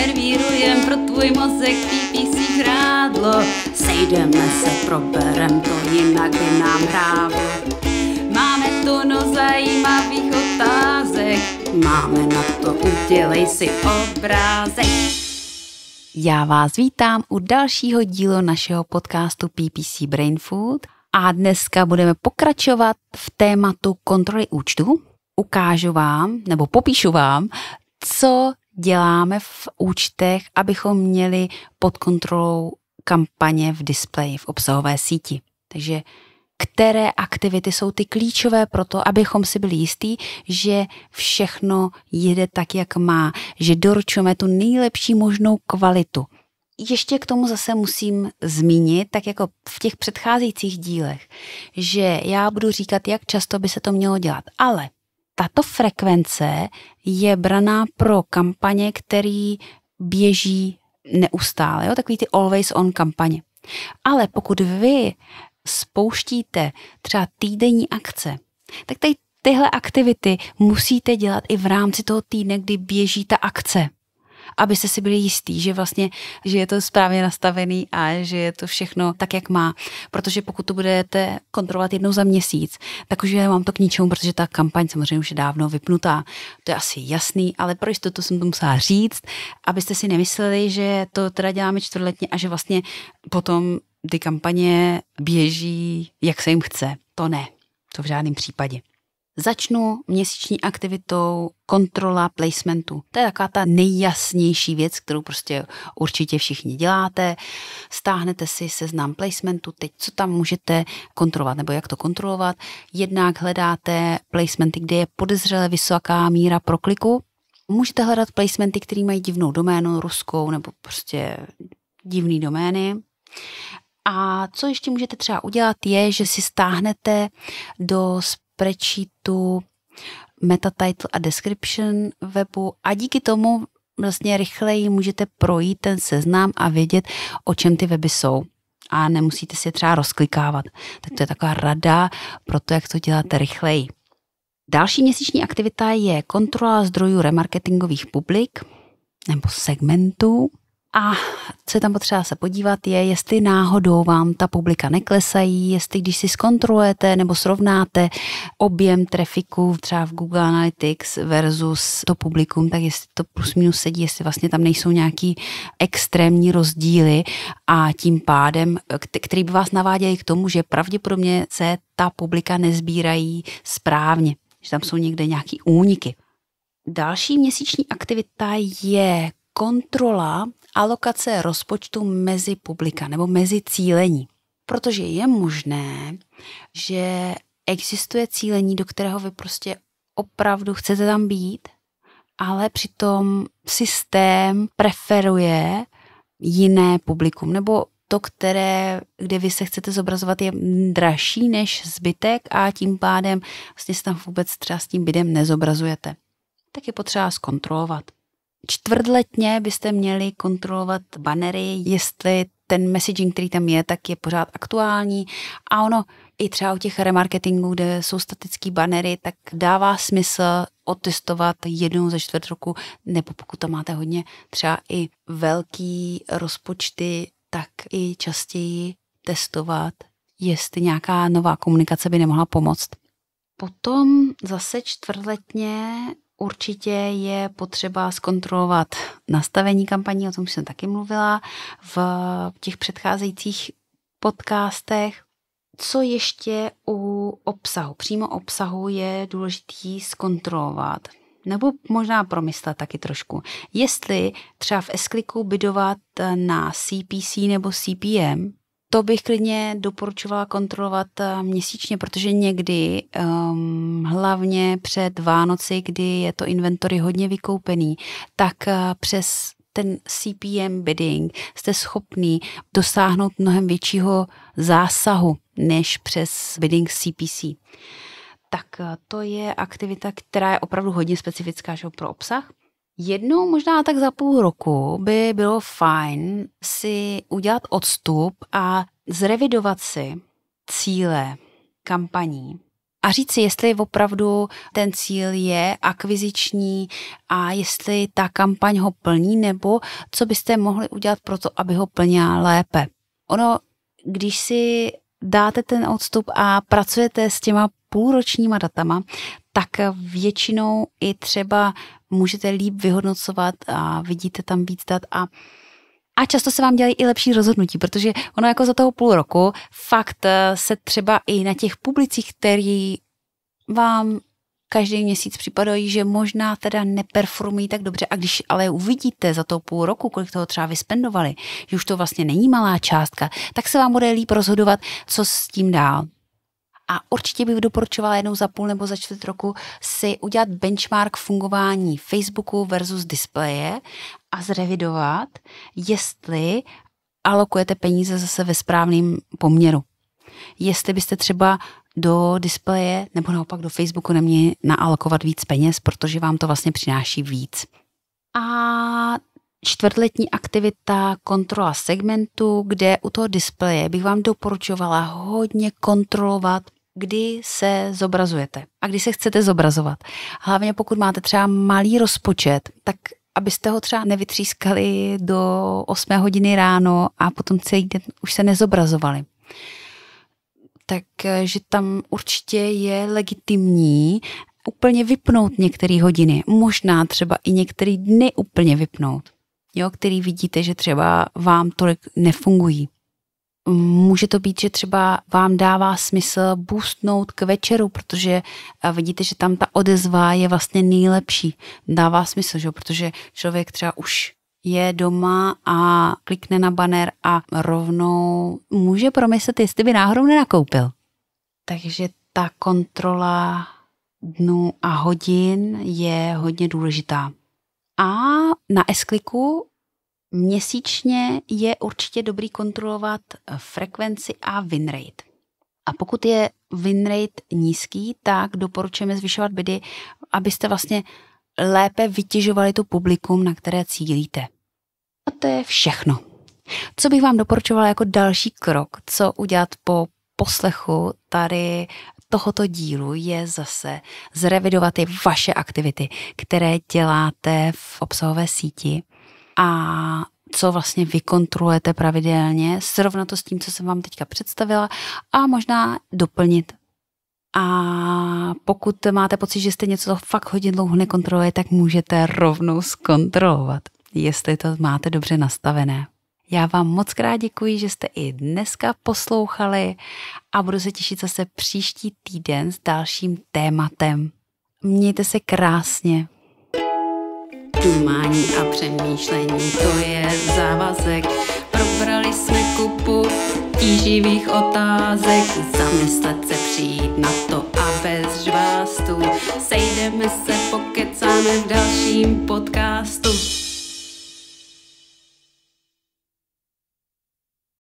servírujem pro tvůj mozek pípící hrádlo. Sejdeme se, proberem to, jinak by nám hrávo. Máme tono zajímavých otázek, máme na to, udělej si obrázek. Já vás vítám u dalšího dílu našeho podcastu PPC Brain Food a dneska budeme pokračovat v tématu kontroly účtu. Ukážu vám, nebo popíšu vám, co děláme v účtech, abychom měli pod kontrolou kampaně v displeji, v obsahové síti. Takže které aktivity jsou ty klíčové pro to, abychom si byli jistí, že všechno jede tak, jak má, že doručujeme tu nejlepší možnou kvalitu. Ještě k tomu zase musím zmínit, tak jako v těch předcházejících dílech, že já budu říkat, jak často by se to mělo dělat, ale tato frekvence je braná pro kampaně, který běží neustále, jo? takový ty always on kampaně. Ale pokud vy spouštíte třeba týdenní akce, tak tady tyhle aktivity musíte dělat i v rámci toho týdne, kdy běží ta akce abyste si byli jistí, že vlastně, že je to správně nastavený a že je to všechno tak, jak má. Protože pokud to budete kontrolovat jednou za měsíc, tak už je vám to k ničemu, protože ta kampaň samozřejmě už je dávno vypnutá. To je asi jasný, ale pro jistotu jsem to musela říct, abyste si nemysleli, že to teda děláme čtvrtletně a že vlastně potom ty kampaně běží, jak se jim chce. To ne, to v žádném případě. Začnu měsíční aktivitou kontrola placementu. To je taková ta nejjasnější věc, kterou prostě určitě všichni děláte. Stáhnete si seznam placementu, teď co tam můžete kontrolovat nebo jak to kontrolovat. Jednak hledáte placementy, kde je podezřele vysoká míra prokliku. Můžete hledat placementy, které mají divnou doménu ruskou nebo prostě divný domény. A co ještě můžete třeba udělat, je, že si stáhnete do spreadsheetu, metatitle a description webu a díky tomu vlastně rychleji můžete projít ten seznam a vědět, o čem ty weby jsou a nemusíte si je třeba rozklikávat. Tak to je taková rada pro to, jak to děláte rychleji. Další měsíční aktivita je kontrola zdrojů remarketingových publik nebo segmentů. A co je tam potřeba se podívat, je, jestli náhodou vám ta publika neklesají, jestli když si zkontrolujete nebo srovnáte objem trafiku třeba v Google Analytics versus to publikum, tak jestli to plus minus sedí, jestli vlastně tam nejsou nějaký extrémní rozdíly a tím pádem, který by vás naváděli k tomu, že pravděpodobně se ta publika nezbírají správně, že tam jsou někde nějaký úniky. Další měsíční aktivita je kontrola alokace rozpočtu mezi publika nebo mezi cílení. Protože je možné, že existuje cílení, do kterého vy prostě opravdu chcete tam být, ale přitom systém preferuje jiné publikum, nebo to, které, kde vy se chcete zobrazovat, je dražší než zbytek a tím pádem vlastně se tam vůbec třeba s tím bydem nezobrazujete. Tak je potřeba zkontrolovat čtvrtletně byste měli kontrolovat banery, jestli ten messaging, který tam je, tak je pořád aktuální. A ono i třeba u těch remarketingů, kde jsou statický banery, tak dává smysl otestovat jednou za čtvrt roku, nebo pokud tam máte hodně třeba i velký rozpočty, tak i častěji testovat, jestli nějaká nová komunikace by nemohla pomoct. Potom zase čtvrtletně Určitě je potřeba zkontrolovat nastavení kampaní, o tom jsem taky mluvila v těch předcházejících podcastech. Co ještě u obsahu, přímo obsahu je důležitý zkontrolovat nebo možná promyslet taky trošku, jestli třeba v eskliku bydovat na CPC nebo CPM, to bych klidně doporučovala kontrolovat eh, měsíčně, protože někdy, um, hlavně před Vánoci, kdy je to inventory hodně vykoupený, tak eh, přes ten CPM bidding jste schopný dosáhnout mnohem většího zásahu než přes bidding CPC. Tak eh, to je aktivita, která je opravdu hodně specifická že, pro obsah. Jednou možná tak za půl roku by bylo fajn si udělat odstup a zrevidovat si cíle kampaní a říct si, jestli opravdu ten cíl je akviziční a jestli ta kampaň ho plní, nebo co byste mohli udělat pro to, aby ho plnila lépe. Ono, když si dáte ten odstup a pracujete s těma půlročníma datama, tak většinou i třeba můžete líp vyhodnocovat a vidíte tam víc dat a a často se vám dělají i lepší rozhodnutí, protože ono jako za toho půl roku fakt eh, se třeba i na těch publicích, který vám každý měsíc připadají, že možná teda neperformují tak dobře a když ale uvidíte za to půl roku, kolik toho třeba vyspendovali, že už to vlastně není malá částka, tak se vám bude líp rozhodovat, co s tím dál. A určitě bych doporučovala jednou za půl nebo za čtvrt roku si udělat benchmark fungování Facebooku versus displeje a zrevidovat, jestli alokujete peníze zase ve správném poměru. Jestli byste třeba do displeje nebo naopak do Facebooku neměli naalokovat víc peněz, protože vám to vlastně přináší víc. A čtvrtletní aktivita kontrola segmentu, kde u toho displeje bych vám doporučovala hodně kontrolovat kdy se zobrazujete a kdy se chcete zobrazovat. Hlavně pokud máte třeba malý rozpočet, tak abyste ho třeba nevytřískali do 8 hodiny ráno a potom celý den už se nezobrazovali. Takže tam určitě je legitimní úplně vypnout některé hodiny, možná třeba i některé dny úplně vypnout, jo, který vidíte, že třeba vám tolik nefungují. Může to být, že třeba vám dává smysl boostnout k večeru, protože vidíte, že tam ta odezva je vlastně nejlepší. Dává smysl, že? protože člověk třeba už je doma a klikne na banner a rovnou může promyslet, jestli by náhodou nenakoupil. Takže ta kontrola dnů a hodin je hodně důležitá. A na S-kliku Měsíčně je určitě dobrý kontrolovat eh, frekvenci a win rate. A pokud je win rate nízký, tak doporučujeme zvyšovat bydy, abyste vlastně lépe vytěžovali to publikum, na které cílíte. A to je všechno. Co bych vám doporučovala jako další krok, co udělat po poslechu tady tohoto dílu je zase zrevidovat i vaše aktivity, které děláte v obsahové síti a co vlastně vy kontrolujete pravidelně, srovnat to s tím, co jsem vám teďka představila a možná doplnit. A pokud máte pocit, že jste něco fakt hodně dlouho nekontroluje, tak můžete rovnou zkontrolovat, jestli to máte dobře nastavené. Já vám moc krát děkuji, že jste i dneska poslouchali a budu se těšit zase příští týden s dalším tématem. Mějte se krásně dumání a přemýšlení, to je závazek. Probrali jsme kupu tíživých otázek, zamyslet se přijít na to a bez žvástu. Sejdeme se, pokecáme v dalším podcastu.